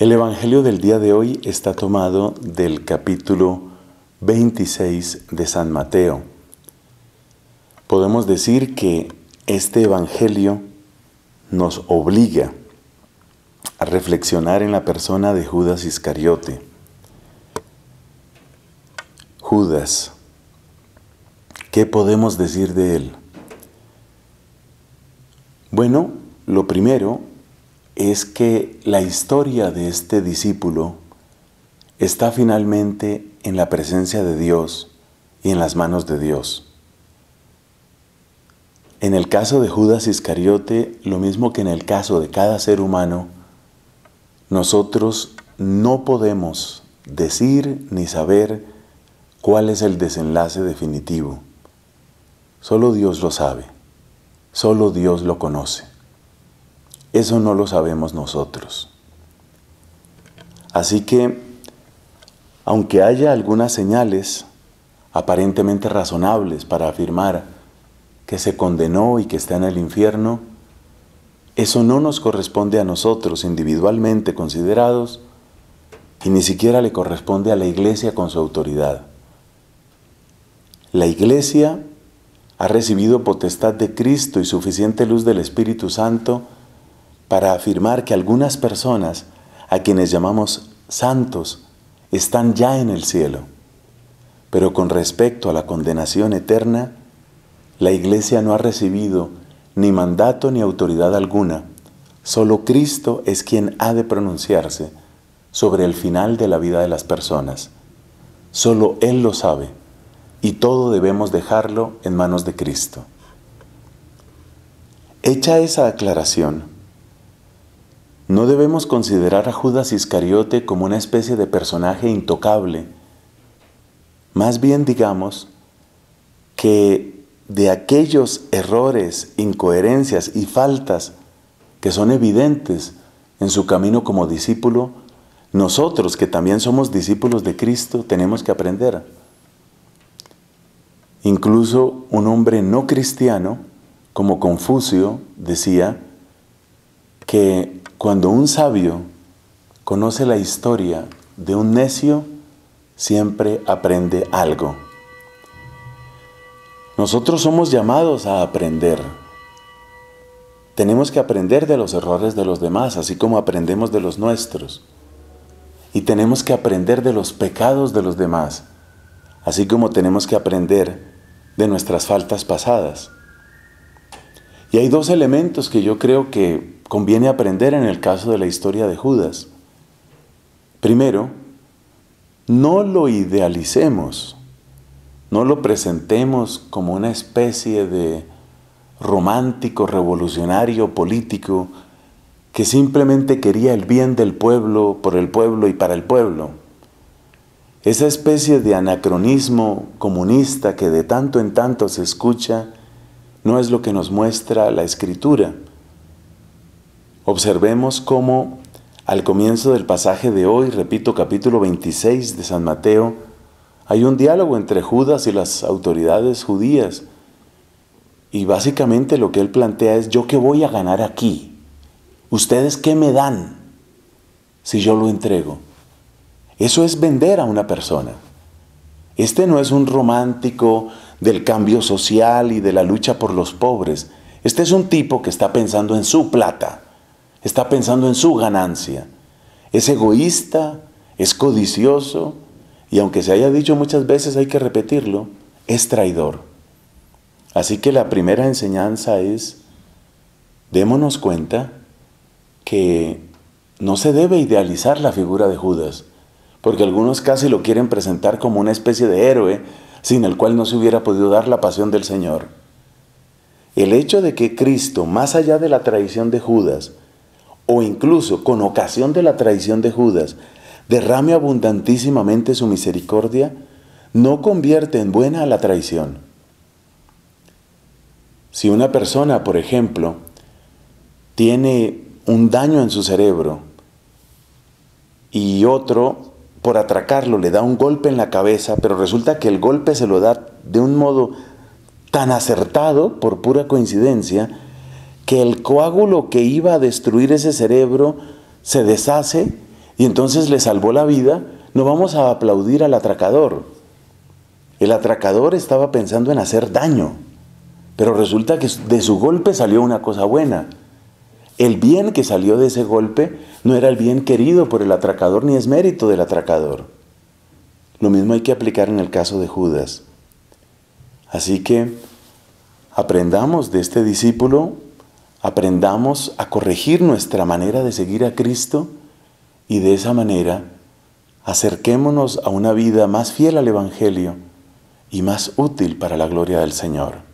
El Evangelio del día de hoy está tomado del capítulo 26 de San Mateo. Podemos decir que este Evangelio nos obliga a reflexionar en la persona de Judas Iscariote. Judas, ¿qué podemos decir de él? Bueno, lo primero es que la historia de este discípulo está finalmente en la presencia de Dios y en las manos de Dios. En el caso de Judas Iscariote, lo mismo que en el caso de cada ser humano, nosotros no podemos decir ni saber cuál es el desenlace definitivo. Solo Dios lo sabe, solo Dios lo conoce. Eso no lo sabemos nosotros. Así que, aunque haya algunas señales aparentemente razonables para afirmar que se condenó y que está en el infierno, eso no nos corresponde a nosotros individualmente considerados y ni siquiera le corresponde a la iglesia con su autoridad. La iglesia ha recibido potestad de Cristo y suficiente luz del Espíritu Santo para afirmar que algunas personas a quienes llamamos santos están ya en el cielo. Pero con respecto a la condenación eterna, la Iglesia no ha recibido ni mandato ni autoridad alguna. Solo Cristo es quien ha de pronunciarse sobre el final de la vida de las personas. Solo Él lo sabe y todo debemos dejarlo en manos de Cristo. Hecha esa aclaración, no debemos considerar a Judas Iscariote como una especie de personaje intocable. Más bien digamos que de aquellos errores, incoherencias y faltas que son evidentes en su camino como discípulo, nosotros que también somos discípulos de Cristo tenemos que aprender. Incluso un hombre no cristiano, como Confucio, decía que cuando un sabio conoce la historia de un necio, siempre aprende algo. Nosotros somos llamados a aprender. Tenemos que aprender de los errores de los demás, así como aprendemos de los nuestros. Y tenemos que aprender de los pecados de los demás, así como tenemos que aprender de nuestras faltas pasadas. Y hay dos elementos que yo creo que conviene aprender en el caso de la historia de Judas. Primero, no lo idealicemos, no lo presentemos como una especie de romántico, revolucionario, político, que simplemente quería el bien del pueblo, por el pueblo y para el pueblo. Esa especie de anacronismo comunista que de tanto en tanto se escucha no es lo que nos muestra la escritura. Observemos cómo al comienzo del pasaje de hoy, repito, capítulo 26 de San Mateo, hay un diálogo entre Judas y las autoridades judías. Y básicamente lo que él plantea es, ¿yo qué voy a ganar aquí? ¿Ustedes qué me dan si yo lo entrego? Eso es vender a una persona. Este no es un romántico del cambio social y de la lucha por los pobres. Este es un tipo que está pensando en su plata está pensando en su ganancia. Es egoísta, es codicioso y aunque se haya dicho muchas veces, hay que repetirlo, es traidor. Así que la primera enseñanza es, démonos cuenta que no se debe idealizar la figura de Judas, porque algunos casi lo quieren presentar como una especie de héroe sin el cual no se hubiera podido dar la pasión del Señor. El hecho de que Cristo, más allá de la traición de Judas, o incluso con ocasión de la traición de Judas, derrame abundantísimamente su misericordia, no convierte en buena la traición. Si una persona, por ejemplo, tiene un daño en su cerebro y otro, por atracarlo, le da un golpe en la cabeza, pero resulta que el golpe se lo da de un modo tan acertado, por pura coincidencia, que el coágulo que iba a destruir ese cerebro se deshace y entonces le salvó la vida, no vamos a aplaudir al atracador. El atracador estaba pensando en hacer daño, pero resulta que de su golpe salió una cosa buena. El bien que salió de ese golpe no era el bien querido por el atracador ni es mérito del atracador. Lo mismo hay que aplicar en el caso de Judas. Así que aprendamos de este discípulo aprendamos a corregir nuestra manera de seguir a Cristo y de esa manera acerquémonos a una vida más fiel al Evangelio y más útil para la gloria del Señor.